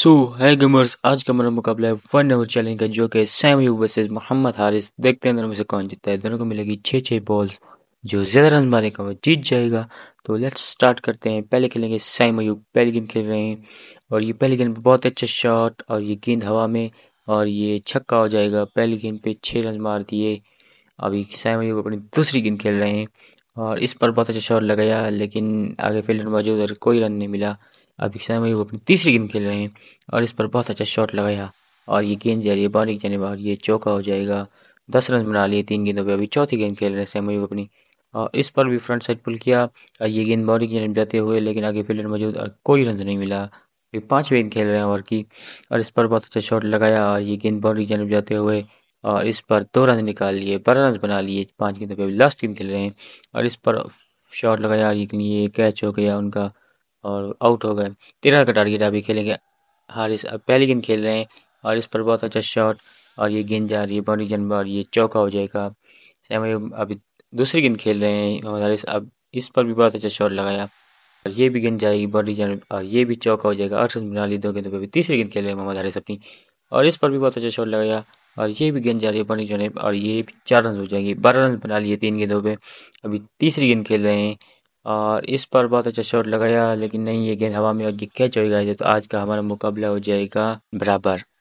सो है गेमर्स आज का मेरा मुकाबला है वन ओवर चैलेंज का जो कि यू वर्सेज मोहम्मद हारिस देखते हैं दोनों में से कौन जीतता है दोनों को मिलेगी छः छः बॉल्स जो ज़्यादा रन मारेगा वो जीत जाएगा तो लेट्स स्टार्ट करते हैं पहले खेलेंगे सैम यू पहली गेंद खेल रहे हैं और ये पहली गेंद पर बहुत अच्छा शॉट और ये गेंद हवा में और ये छक्का हो जाएगा पहली गेंद पे छः रन मार दिए अभी सैम यू अपनी दूसरी गेंद खेल रहे हैं और इस पर बहुत अच्छा शॉट लगाया लेकिन आगे फील्डर मौजूद और कोई रन नहीं मिला अभी समय वो अपनी तीसरी गेंद खेल रहे हैं और इस पर बहुत अच्छा शॉट लगाया और ये गेंद जा रही है बॉलिंग जाने बाहर ये चौका हो जाएगा दस रन बना लिए तीन गेंदों पर अभी चौथी गेंद खेल रहे हैं सैमयूब अपनी और इस पर भी फ्रंट साइड पुल किया और ये गेंद बॉलिंग जाने जाते हुए लेकिन आगे फील्डर मौजूद और कोई रन नहीं मिला फिर पाँच गेंद खेल रहे हैं ओवर की और इस पर बहुत अच्छा शॉट लगाया और ये गेंद बॉलिंग जाने जाते हुए और इस पर दो रन निकाल लिए बारह रन बना लिए पाँच गेंदों पर लास्ट गेंद खेल रहे हैं और इस पर शॉट लगाया ये कैच हो गया उनका और आउट हो गए तेरह का टारगेट अभी खेलेंगे हारिस अब पहली गेंद खेल रहे हैं और इस पर बहुत अच्छा शॉट और ये गेंद जा रही है बॉडी जन और ये चौका हो जाएगा सैम अभी दूसरी गेंद खेल रहे हैं और हारिस अब इस पर भी बहुत अच्छा शॉट लगाया और ये भी गेंद जाएगी बॉडी जन और ये भी चौका हो जाएगा अर्थ बना ली दो गेंदों पर अभी तीसरी गेंद खेल रहे हैं मोहम्मद हारिस अपनी और इस पर भी बहुत अच्छा शॉट लगाया और ये भी गेंद जा रही है बाउंड्री जन और ये भी चार रन हो जाएंगे बारह रन बना लिए तीन गेंदों पर अभी तीसरी गेंद खेल रहे हैं और इस पर बहुत अच्छा शॉट लगाया लेकिन नहीं ये गेंद हवा में और ये कैच होगा तो आज का हमारा मुकाबला हो जाएगा बराबर